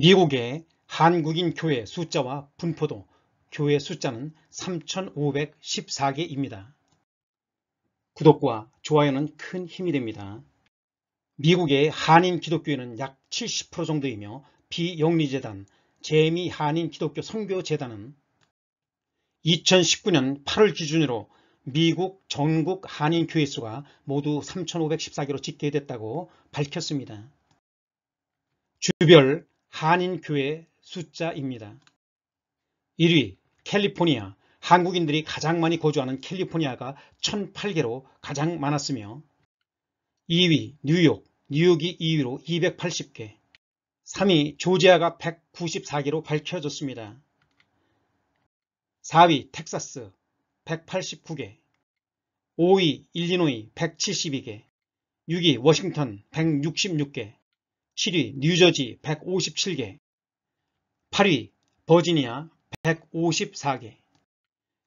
미국의 한국인 교회 숫자와 분포도 교회 숫자는 3,514개입니다. 구독과 좋아요는 큰 힘이 됩니다. 미국의 한인 기독교회는 약 70% 정도이며 비영리재단 재미 한인 기독교 선교재단은 2019년 8월 기준으로 미국 전국 한인 교회 수가 모두 3,514개로 집계됐다고 밝혔습니다. 주별 한인교회 숫자입니다. 1위 캘리포니아 한국인들이 가장 많이 거주하는 캘리포니아가 1008개로 가장 많았으며 2위 뉴욕, 뉴욕이 2위로 280개, 3위 조지아가 194개로 밝혀졌습니다. 4위 텍사스 189개, 5위 일리노이 172개, 6위 워싱턴 166개, 7위 뉴저지 157개 8위 버지니아 154개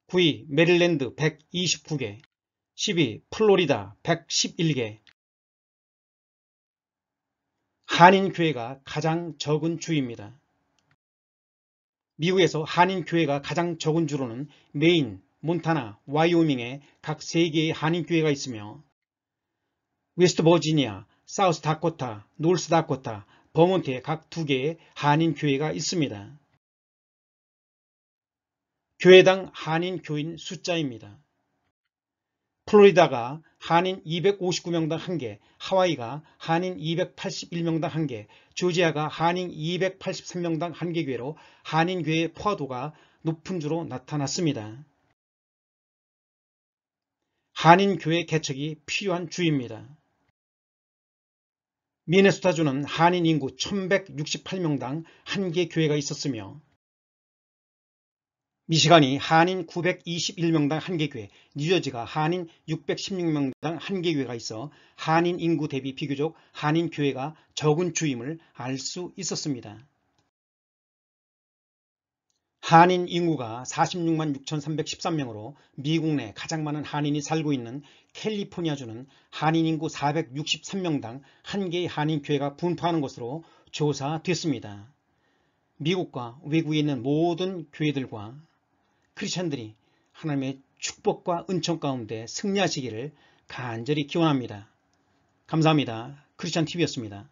9위 메릴랜드 129개 10위 플로리다 111개 한인교회가 가장 적은 주입니다. 미국에서 한인교회가 가장 적은 주로는 메인, 몬타나, 와이오밍의 각 3개의 한인교회가 있으며 웨스트 버지니아, 사우스 다코타, 노스 다코타, 버몬트에 각 두 개의 한인 교회가 있습니다. 교회당 한인 교인 숫자입니다. 플로리다가 한인 259명당 1개, 하와이가 한인 281명당 1개, 조지아가 한인 283명당 1개 교회로 한인교회의 포화도가 높은 주로 나타났습니다. 한인교회 개척이 필요한 주입니다. 미네소타주는 한인 인구 1168명당 한 개 교회가 있었으며 미시간이 한인 921명당 한 개 교회, 뉴저지가 한인 616명당 한 개 교회가 있어 한인 인구 대비 비교적 한인 교회가 적은 주임을 알 수 있었습니다. 한인 인구가 46만 6,313명으로 미국 내 가장 많은 한인이 살고 있는 캘리포니아주는 한인 인구 463명당 한 개의 한인교회가 분포하는 것으로 조사됐습니다. 미국과 외국에 있는 모든 교회들과 크리스천들이 하나님의 축복과 은총 가운데 승리하시기를 간절히 기원합니다. 감사합니다. 크리스천 TV였습니다.